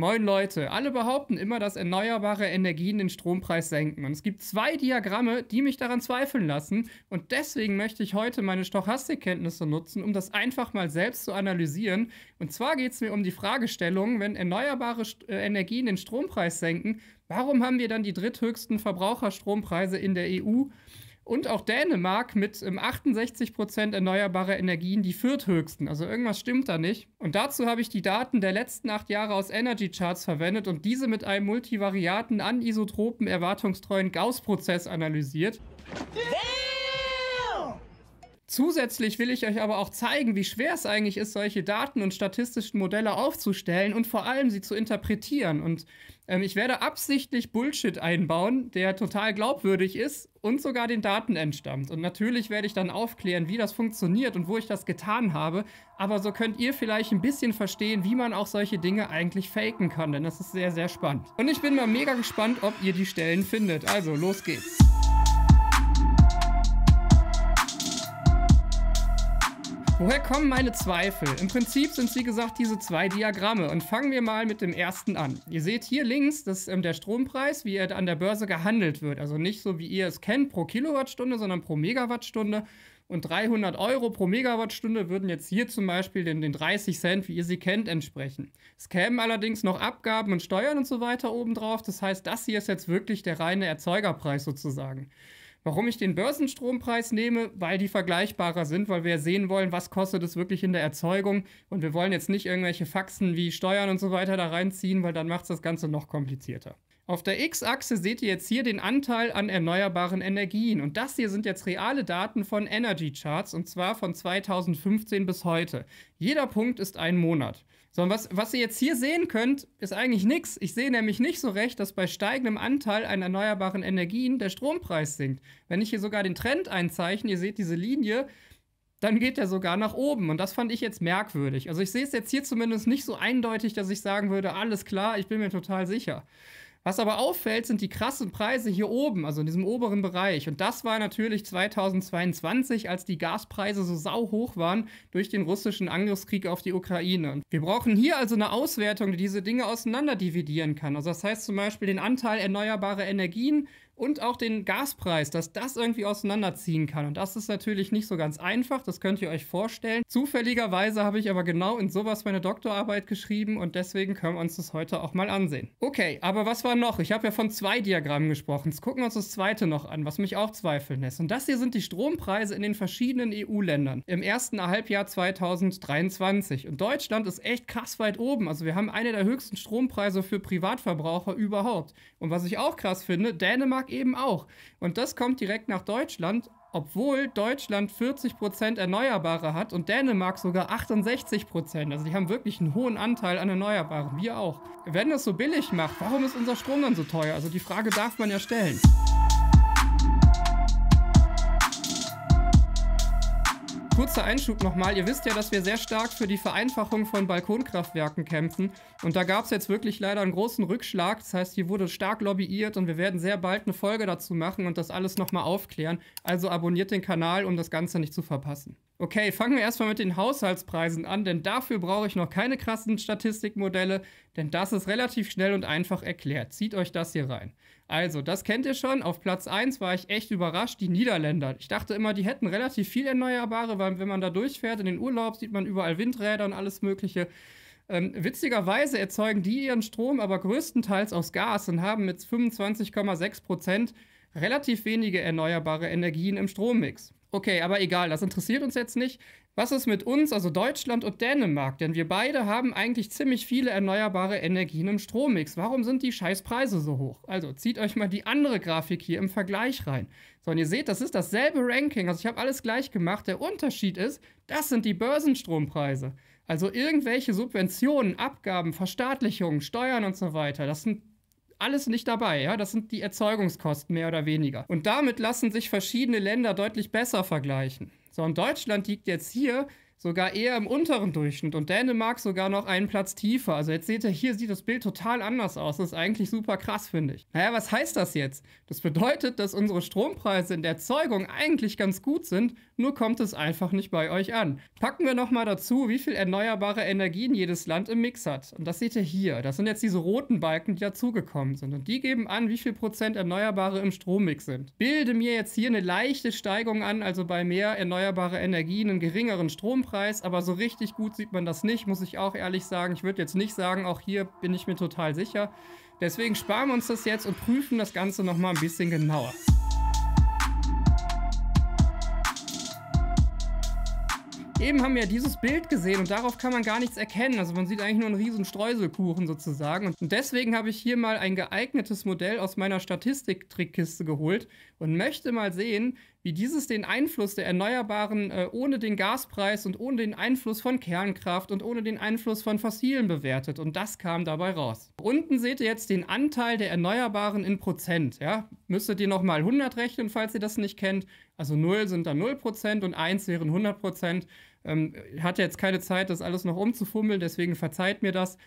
Moin Leute, alle behaupten immer, dass erneuerbare Energien den Strompreis senken. Und es gibt zwei Diagramme, die mich daran zweifeln lassen. Und deswegen möchte ich heute meine Stochastikkenntnisse nutzen, um das einfach mal selbst zu analysieren. Und zwar geht es mir um die Fragestellung, wenn erneuerbare St äh, Energien den Strompreis senken, warum haben wir dann die dritthöchsten Verbraucherstrompreise in der EU? Und auch Dänemark mit 68 ähm, Prozent erneuerbare Energien die vierthöchsten. Also irgendwas stimmt da nicht. Und dazu habe ich die Daten der letzten acht Jahre aus Energy Charts verwendet und diese mit einem multivariaten, anisotropen, erwartungstreuen Gauss-Prozess analysiert. Ja. Zusätzlich will ich euch aber auch zeigen, wie schwer es eigentlich ist, solche Daten und statistischen Modelle aufzustellen und vor allem sie zu interpretieren. Und ähm, ich werde absichtlich Bullshit einbauen, der total glaubwürdig ist und sogar den Daten entstammt. Und natürlich werde ich dann aufklären, wie das funktioniert und wo ich das getan habe. Aber so könnt ihr vielleicht ein bisschen verstehen, wie man auch solche Dinge eigentlich faken kann, denn das ist sehr, sehr spannend. Und ich bin mal mega gespannt, ob ihr die Stellen findet. Also, los geht's. Woher kommen meine Zweifel? Im Prinzip sind es wie gesagt diese zwei Diagramme und fangen wir mal mit dem ersten an. Ihr seht hier links, dass ähm, der Strompreis, wie er an der Börse gehandelt wird. Also nicht so, wie ihr es kennt, pro Kilowattstunde, sondern pro Megawattstunde. Und 300 Euro pro Megawattstunde würden jetzt hier zum Beispiel den, den 30 Cent, wie ihr sie kennt, entsprechen. Es kämen allerdings noch Abgaben und Steuern und so weiter obendrauf. Das heißt, das hier ist jetzt wirklich der reine Erzeugerpreis sozusagen. Warum ich den Börsenstrompreis nehme? Weil die vergleichbarer sind, weil wir sehen wollen, was kostet es wirklich in der Erzeugung. Und wir wollen jetzt nicht irgendwelche Faxen wie Steuern und so weiter da reinziehen, weil dann macht es das Ganze noch komplizierter. Auf der X-Achse seht ihr jetzt hier den Anteil an erneuerbaren Energien. Und das hier sind jetzt reale Daten von Energy Charts, und zwar von 2015 bis heute. Jeder Punkt ist ein Monat. So, und was, was ihr jetzt hier sehen könnt, ist eigentlich nichts. Ich sehe nämlich nicht so recht, dass bei steigendem Anteil an erneuerbaren Energien der Strompreis sinkt. Wenn ich hier sogar den Trend einzeichne, ihr seht diese Linie, dann geht der sogar nach oben. Und das fand ich jetzt merkwürdig. Also ich sehe es jetzt hier zumindest nicht so eindeutig, dass ich sagen würde, alles klar, ich bin mir total sicher. Was aber auffällt, sind die krassen Preise hier oben, also in diesem oberen Bereich. Und das war natürlich 2022, als die Gaspreise so sauhoch waren durch den russischen Angriffskrieg auf die Ukraine. Wir brauchen hier also eine Auswertung, die diese Dinge auseinander dividieren kann. Also das heißt zum Beispiel den Anteil erneuerbarer Energien und auch den Gaspreis, dass das irgendwie auseinanderziehen kann. Und das ist natürlich nicht so ganz einfach, das könnt ihr euch vorstellen. Zufälligerweise habe ich aber genau in sowas meine Doktorarbeit geschrieben und deswegen können wir uns das heute auch mal ansehen. Okay, aber was war noch? Ich habe ja von zwei Diagrammen gesprochen. Jetzt gucken wir uns das zweite noch an, was mich auch zweifeln lässt. Und das hier sind die Strompreise in den verschiedenen EU-Ländern im ersten Halbjahr 2023. Und Deutschland ist echt krass weit oben. Also wir haben eine der höchsten Strompreise für Privatverbraucher überhaupt. Und was ich auch krass finde, Dänemark eben auch. Und das kommt direkt nach Deutschland, obwohl Deutschland 40% Erneuerbare hat und Dänemark sogar 68%. Also die haben wirklich einen hohen Anteil an Erneuerbaren, wir auch. Wenn das so billig macht, warum ist unser Strom dann so teuer? Also die Frage darf man ja stellen. kurzer Einschub nochmal. Ihr wisst ja, dass wir sehr stark für die Vereinfachung von Balkonkraftwerken kämpfen. Und da gab es jetzt wirklich leider einen großen Rückschlag. Das heißt, hier wurde stark lobbyiert und wir werden sehr bald eine Folge dazu machen und das alles nochmal aufklären. Also abonniert den Kanal, um das Ganze nicht zu verpassen. Okay, fangen wir erstmal mit den Haushaltspreisen an, denn dafür brauche ich noch keine krassen Statistikmodelle, denn das ist relativ schnell und einfach erklärt. Zieht euch das hier rein. Also, das kennt ihr schon. Auf Platz 1 war ich echt überrascht, die Niederländer. Ich dachte immer, die hätten relativ viel Erneuerbare, weil wenn man da durchfährt in den Urlaub, sieht man überall Windräder und alles Mögliche. Ähm, witzigerweise erzeugen die ihren Strom aber größtenteils aus Gas und haben mit 25,6 Prozent relativ wenige erneuerbare Energien im Strommix. Okay, aber egal, das interessiert uns jetzt nicht. Was ist mit uns, also Deutschland und Dänemark? Denn wir beide haben eigentlich ziemlich viele erneuerbare Energien im Strommix. Warum sind die Scheißpreise so hoch? Also zieht euch mal die andere Grafik hier im Vergleich rein. So, und ihr seht, das ist dasselbe Ranking. Also ich habe alles gleich gemacht. Der Unterschied ist, das sind die Börsenstrompreise. Also irgendwelche Subventionen, Abgaben, Verstaatlichungen, Steuern und so weiter. Das sind alles nicht dabei. Ja? Das sind die Erzeugungskosten mehr oder weniger. Und damit lassen sich verschiedene Länder deutlich besser vergleichen. So, und Deutschland liegt jetzt hier sogar eher im unteren Durchschnitt und Dänemark sogar noch einen Platz tiefer. Also jetzt seht ihr, hier sieht das Bild total anders aus. Das ist eigentlich super krass, finde ich. Naja, was heißt das jetzt? Das bedeutet, dass unsere Strompreise in der Erzeugung eigentlich ganz gut sind, nur kommt es einfach nicht bei euch an. Packen wir nochmal dazu, wie viel erneuerbare Energien jedes Land im Mix hat. Und das seht ihr hier. Das sind jetzt diese roten Balken, die dazugekommen sind. Und die geben an, wie viel Prozent Erneuerbare im Strommix sind. Bilde mir jetzt hier eine leichte Steigung an, also bei mehr erneuerbare Energien einen geringeren Strompreis Preis, aber so richtig gut sieht man das nicht, muss ich auch ehrlich sagen. Ich würde jetzt nicht sagen, auch hier bin ich mir total sicher. Deswegen sparen wir uns das jetzt und prüfen das Ganze nochmal ein bisschen genauer. Eben haben wir dieses Bild gesehen und darauf kann man gar nichts erkennen. Also man sieht eigentlich nur einen riesen Streuselkuchen sozusagen. Und deswegen habe ich hier mal ein geeignetes Modell aus meiner Statistik-Trickkiste geholt und möchte mal sehen, wie dieses den Einfluss der Erneuerbaren äh, ohne den Gaspreis und ohne den Einfluss von Kernkraft und ohne den Einfluss von Fossilen bewertet. Und das kam dabei raus. Unten seht ihr jetzt den Anteil der Erneuerbaren in Prozent. Ja? Müsstet ihr nochmal 100 rechnen, falls ihr das nicht kennt. Also 0 sind dann 0 und 1 wären 100 Prozent. Ähm, hatte jetzt keine Zeit, das alles noch umzufummeln, deswegen verzeiht mir das.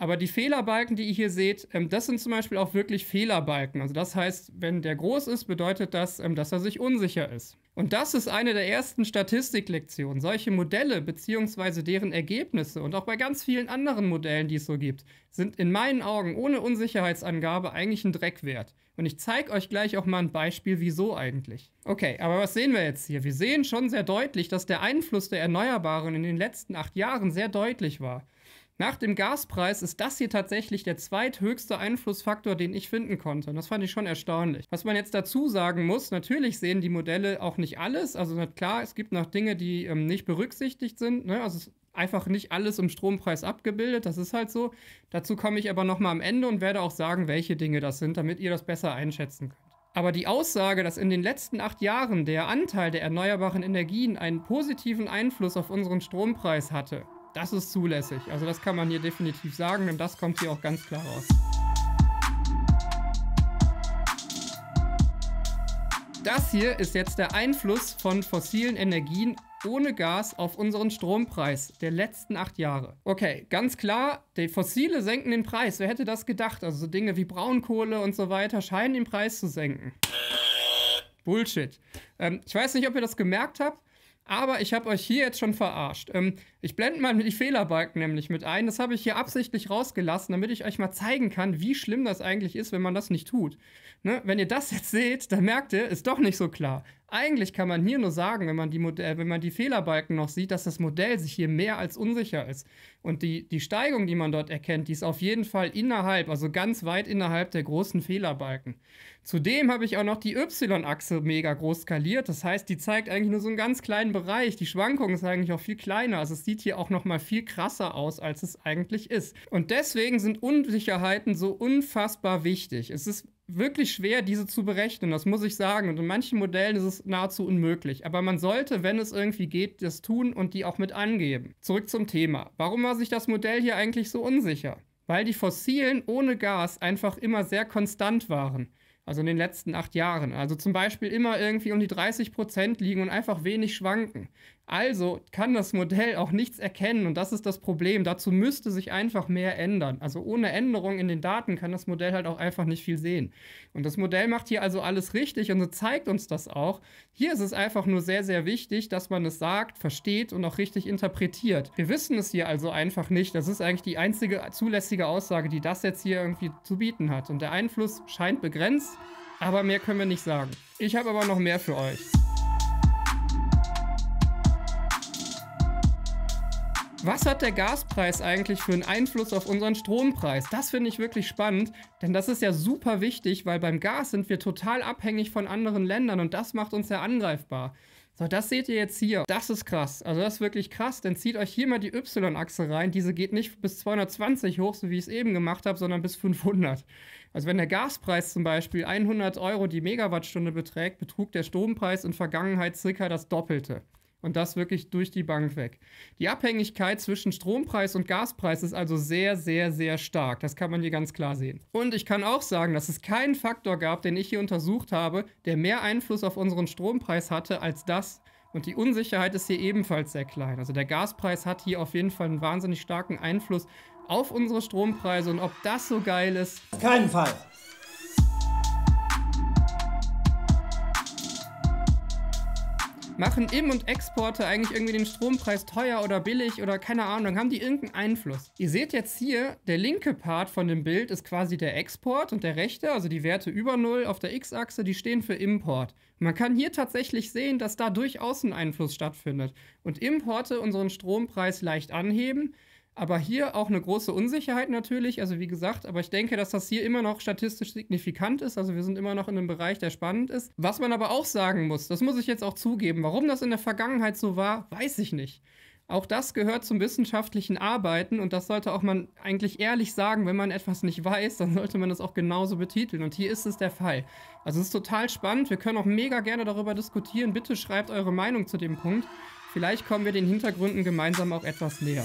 Aber die Fehlerbalken, die ihr hier seht, ähm, das sind zum Beispiel auch wirklich Fehlerbalken. Also das heißt, wenn der groß ist, bedeutet das, ähm, dass er sich unsicher ist. Und das ist eine der ersten Statistiklektionen. Solche Modelle bzw. deren Ergebnisse und auch bei ganz vielen anderen Modellen, die es so gibt, sind in meinen Augen ohne Unsicherheitsangabe eigentlich ein Dreck wert. Und ich zeige euch gleich auch mal ein Beispiel, wieso eigentlich. Okay, aber was sehen wir jetzt hier? Wir sehen schon sehr deutlich, dass der Einfluss der Erneuerbaren in den letzten acht Jahren sehr deutlich war. Nach dem Gaspreis ist das hier tatsächlich der zweithöchste Einflussfaktor, den ich finden konnte. Und das fand ich schon erstaunlich. Was man jetzt dazu sagen muss, natürlich sehen die Modelle auch nicht alles. Also klar, es gibt noch Dinge, die ähm, nicht berücksichtigt sind. Ne? Also einfach nicht alles im Strompreis abgebildet. Das ist halt so. Dazu komme ich aber nochmal am Ende und werde auch sagen, welche Dinge das sind, damit ihr das besser einschätzen könnt. Aber die Aussage, dass in den letzten acht Jahren der Anteil der erneuerbaren Energien einen positiven Einfluss auf unseren Strompreis hatte, das ist zulässig. Also das kann man hier definitiv sagen, denn das kommt hier auch ganz klar raus. Das hier ist jetzt der Einfluss von fossilen Energien ohne Gas auf unseren Strompreis der letzten acht Jahre. Okay, ganz klar, die Fossile senken den Preis. Wer hätte das gedacht? Also so Dinge wie Braunkohle und so weiter scheinen den Preis zu senken. Bullshit. Ähm, ich weiß nicht, ob ihr das gemerkt habt. Aber ich habe euch hier jetzt schon verarscht. Ähm, ich blende mal die Fehlerbalken nämlich mit ein. Das habe ich hier absichtlich rausgelassen, damit ich euch mal zeigen kann, wie schlimm das eigentlich ist, wenn man das nicht tut. Ne? Wenn ihr das jetzt seht, dann merkt ihr, ist doch nicht so klar. Eigentlich kann man hier nur sagen, wenn man die, Modell, äh, wenn man die Fehlerbalken noch sieht, dass das Modell sich hier mehr als unsicher ist. Und die, die Steigung, die man dort erkennt, die ist auf jeden Fall innerhalb, also ganz weit innerhalb der großen Fehlerbalken. Zudem habe ich auch noch die Y-Achse mega groß skaliert. Das heißt, die zeigt eigentlich nur so einen ganz kleinen Bereich. Die Schwankung ist eigentlich auch viel kleiner. Also es sieht hier auch noch mal viel krasser aus, als es eigentlich ist. Und deswegen sind Unsicherheiten so unfassbar wichtig. Es ist wirklich schwer, diese zu berechnen, das muss ich sagen. Und in manchen Modellen ist es nahezu unmöglich. Aber man sollte, wenn es irgendwie geht, das tun und die auch mit angeben. Zurück zum Thema. Warum war sich das Modell hier eigentlich so unsicher? Weil die Fossilen ohne Gas einfach immer sehr konstant waren. Also in den letzten acht Jahren. Also zum Beispiel immer irgendwie um die 30 Prozent liegen und einfach wenig schwanken. Also kann das Modell auch nichts erkennen und das ist das Problem. Dazu müsste sich einfach mehr ändern. Also ohne Änderung in den Daten kann das Modell halt auch einfach nicht viel sehen. Und das Modell macht hier also alles richtig und so zeigt uns das auch. Hier ist es einfach nur sehr, sehr wichtig, dass man es sagt, versteht und auch richtig interpretiert. Wir wissen es hier also einfach nicht. Das ist eigentlich die einzige zulässige Aussage, die das jetzt hier irgendwie zu bieten hat. Und der Einfluss scheint begrenzt, aber mehr können wir nicht sagen. Ich habe aber noch mehr für euch. Was hat der Gaspreis eigentlich für einen Einfluss auf unseren Strompreis? Das finde ich wirklich spannend, denn das ist ja super wichtig, weil beim Gas sind wir total abhängig von anderen Ländern und das macht uns ja angreifbar. So, das seht ihr jetzt hier. Das ist krass. Also das ist wirklich krass. Dann zieht euch hier mal die Y-Achse rein. Diese geht nicht bis 220 hoch, so wie ich es eben gemacht habe, sondern bis 500. Also wenn der Gaspreis zum Beispiel 100 Euro die Megawattstunde beträgt, betrug der Strompreis in Vergangenheit circa das Doppelte. Und das wirklich durch die Bank weg. Die Abhängigkeit zwischen Strompreis und Gaspreis ist also sehr, sehr, sehr stark. Das kann man hier ganz klar sehen. Und ich kann auch sagen, dass es keinen Faktor gab, den ich hier untersucht habe, der mehr Einfluss auf unseren Strompreis hatte als das. Und die Unsicherheit ist hier ebenfalls sehr klein. Also der Gaspreis hat hier auf jeden Fall einen wahnsinnig starken Einfluss auf unsere Strompreise. Und ob das so geil ist. Auf keinen Fall. Machen Im- und Exporte eigentlich irgendwie den Strompreis teuer oder billig oder keine Ahnung? Haben die irgendeinen Einfluss? Ihr seht jetzt hier, der linke Part von dem Bild ist quasi der Export und der rechte, also die Werte über Null auf der X-Achse, die stehen für Import. Man kann hier tatsächlich sehen, dass da durchaus ein Einfluss stattfindet. Und Importe unseren Strompreis leicht anheben, aber hier auch eine große Unsicherheit natürlich, also wie gesagt, aber ich denke, dass das hier immer noch statistisch signifikant ist, also wir sind immer noch in einem Bereich, der spannend ist. Was man aber auch sagen muss, das muss ich jetzt auch zugeben, warum das in der Vergangenheit so war, weiß ich nicht. Auch das gehört zum wissenschaftlichen Arbeiten und das sollte auch man eigentlich ehrlich sagen, wenn man etwas nicht weiß, dann sollte man das auch genauso betiteln und hier ist es der Fall. Also es ist total spannend, wir können auch mega gerne darüber diskutieren, bitte schreibt eure Meinung zu dem Punkt. Vielleicht kommen wir den Hintergründen gemeinsam auch etwas näher.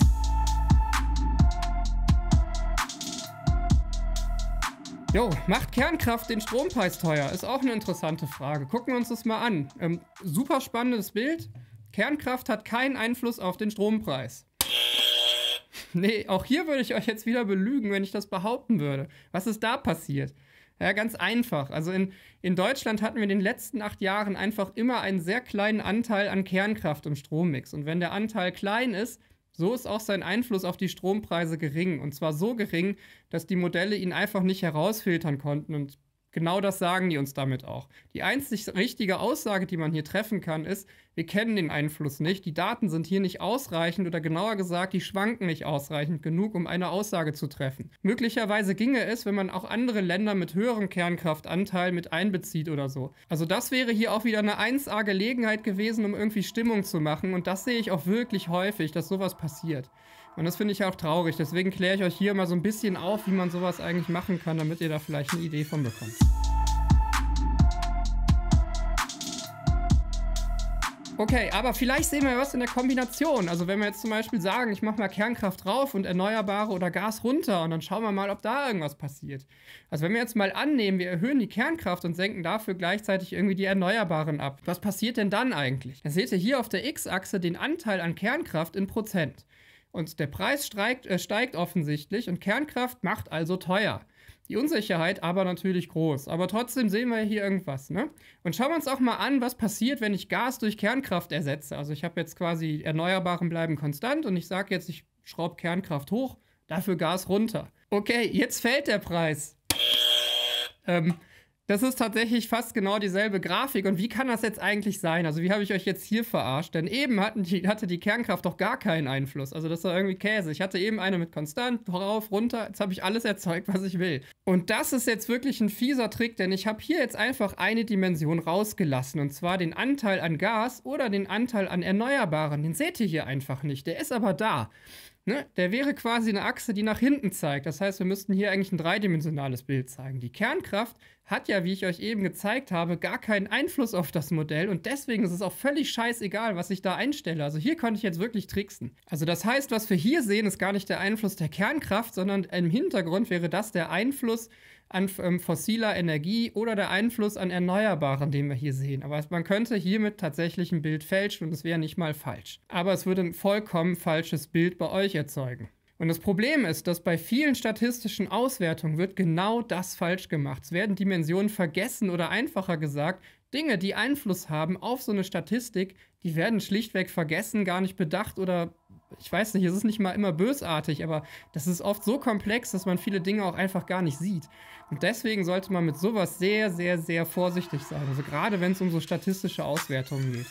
Jo, macht Kernkraft den Strompreis teuer? Ist auch eine interessante Frage. Gucken wir uns das mal an. Ähm, super spannendes Bild. Kernkraft hat keinen Einfluss auf den Strompreis. Nee, auch hier würde ich euch jetzt wieder belügen, wenn ich das behaupten würde. Was ist da passiert? Ja, ganz einfach. Also in, in Deutschland hatten wir in den letzten acht Jahren einfach immer einen sehr kleinen Anteil an Kernkraft im Strommix. Und wenn der Anteil klein ist, so ist auch sein Einfluss auf die Strompreise gering, und zwar so gering, dass die Modelle ihn einfach nicht herausfiltern konnten und Genau das sagen die uns damit auch. Die einzig richtige Aussage, die man hier treffen kann, ist, wir kennen den Einfluss nicht, die Daten sind hier nicht ausreichend oder genauer gesagt, die schwanken nicht ausreichend genug, um eine Aussage zu treffen. Möglicherweise ginge es, wenn man auch andere Länder mit höherem Kernkraftanteil mit einbezieht oder so. Also das wäre hier auch wieder eine 1A Gelegenheit gewesen, um irgendwie Stimmung zu machen und das sehe ich auch wirklich häufig, dass sowas passiert. Und das finde ich auch traurig. Deswegen kläre ich euch hier mal so ein bisschen auf, wie man sowas eigentlich machen kann, damit ihr da vielleicht eine Idee von bekommt. Okay, aber vielleicht sehen wir was in der Kombination. Also wenn wir jetzt zum Beispiel sagen, ich mache mal Kernkraft drauf und Erneuerbare oder Gas runter und dann schauen wir mal, ob da irgendwas passiert. Also wenn wir jetzt mal annehmen, wir erhöhen die Kernkraft und senken dafür gleichzeitig irgendwie die Erneuerbaren ab. Was passiert denn dann eigentlich? Dann seht ihr hier auf der X-Achse den Anteil an Kernkraft in Prozent. Und der Preis steigt, äh, steigt offensichtlich und Kernkraft macht also teuer. Die Unsicherheit aber natürlich groß. Aber trotzdem sehen wir hier irgendwas. Ne? Und schauen wir uns auch mal an, was passiert, wenn ich Gas durch Kernkraft ersetze. Also ich habe jetzt quasi Erneuerbaren bleiben konstant und ich sage jetzt, ich schraube Kernkraft hoch, dafür Gas runter. Okay, jetzt fällt der Preis. Ähm, das ist tatsächlich fast genau dieselbe Grafik. Und wie kann das jetzt eigentlich sein? Also, wie habe ich euch jetzt hier verarscht? Denn eben die, hatte die Kernkraft doch gar keinen Einfluss. Also, das war irgendwie Käse. Ich hatte eben eine mit konstant, rauf, runter. Jetzt habe ich alles erzeugt, was ich will. Und das ist jetzt wirklich ein fieser Trick, denn ich habe hier jetzt einfach eine Dimension rausgelassen. Und zwar den Anteil an Gas oder den Anteil an Erneuerbaren. Den seht ihr hier einfach nicht. Der ist aber da. Ne? Der wäre quasi eine Achse, die nach hinten zeigt. Das heißt, wir müssten hier eigentlich ein dreidimensionales Bild zeigen. Die Kernkraft hat ja, wie ich euch eben gezeigt habe, gar keinen Einfluss auf das Modell und deswegen ist es auch völlig scheißegal, was ich da einstelle. Also hier konnte ich jetzt wirklich tricksen. Also das heißt, was wir hier sehen, ist gar nicht der Einfluss der Kernkraft, sondern im Hintergrund wäre das der Einfluss an ähm, fossiler Energie oder der Einfluss an Erneuerbaren, den wir hier sehen. Aber man könnte hiermit tatsächlich ein Bild fälschen und es wäre nicht mal falsch. Aber es würde ein vollkommen falsches Bild bei euch erzeugen. Und das Problem ist, dass bei vielen statistischen Auswertungen wird genau das falsch gemacht. Es werden Dimensionen vergessen oder einfacher gesagt, Dinge, die Einfluss haben auf so eine Statistik, die werden schlichtweg vergessen, gar nicht bedacht oder ich weiß nicht, es ist nicht mal immer bösartig, aber das ist oft so komplex, dass man viele Dinge auch einfach gar nicht sieht. Und deswegen sollte man mit sowas sehr, sehr, sehr vorsichtig sein. Also gerade wenn es um so statistische Auswertungen geht.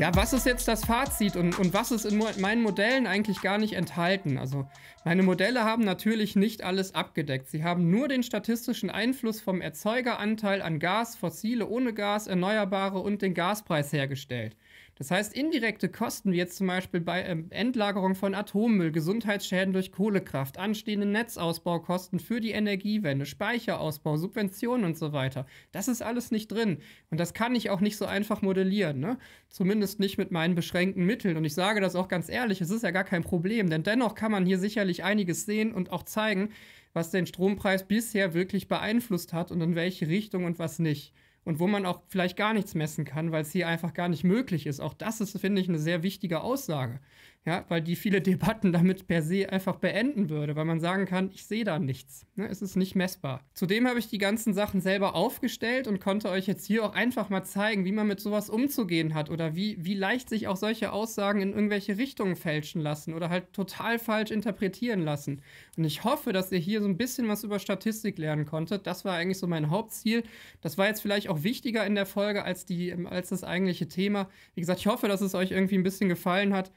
Ja, was ist jetzt das Fazit und, und was ist in mo meinen Modellen eigentlich gar nicht enthalten? Also, meine Modelle haben natürlich nicht alles abgedeckt. Sie haben nur den statistischen Einfluss vom Erzeugeranteil an Gas, fossile ohne Gas, erneuerbare und den Gaspreis hergestellt. Das heißt, indirekte Kosten, wie jetzt zum Beispiel bei ähm, Endlagerung von Atommüll, Gesundheitsschäden durch Kohlekraft, anstehende Netzausbaukosten für die Energiewende, Speicherausbau, Subventionen und so weiter, das ist alles nicht drin. Und das kann ich auch nicht so einfach modellieren, ne? zumindest nicht mit meinen beschränkten Mitteln. Und ich sage das auch ganz ehrlich, es ist ja gar kein Problem, denn dennoch kann man hier sicherlich einiges sehen und auch zeigen, was den Strompreis bisher wirklich beeinflusst hat und in welche Richtung und was nicht und wo man auch vielleicht gar nichts messen kann, weil es hier einfach gar nicht möglich ist. Auch das ist, finde ich, eine sehr wichtige Aussage ja, weil die viele Debatten damit per se einfach beenden würde, weil man sagen kann, ich sehe da nichts. Ne? Es ist nicht messbar. Zudem habe ich die ganzen Sachen selber aufgestellt und konnte euch jetzt hier auch einfach mal zeigen, wie man mit sowas umzugehen hat oder wie, wie leicht sich auch solche Aussagen in irgendwelche Richtungen fälschen lassen oder halt total falsch interpretieren lassen. Und ich hoffe, dass ihr hier so ein bisschen was über Statistik lernen konntet. Das war eigentlich so mein Hauptziel. Das war jetzt vielleicht auch wichtiger in der Folge als, die, als das eigentliche Thema. Wie gesagt, ich hoffe, dass es euch irgendwie ein bisschen gefallen hat.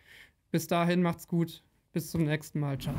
Bis dahin macht's gut. Bis zum nächsten Mal. Ciao.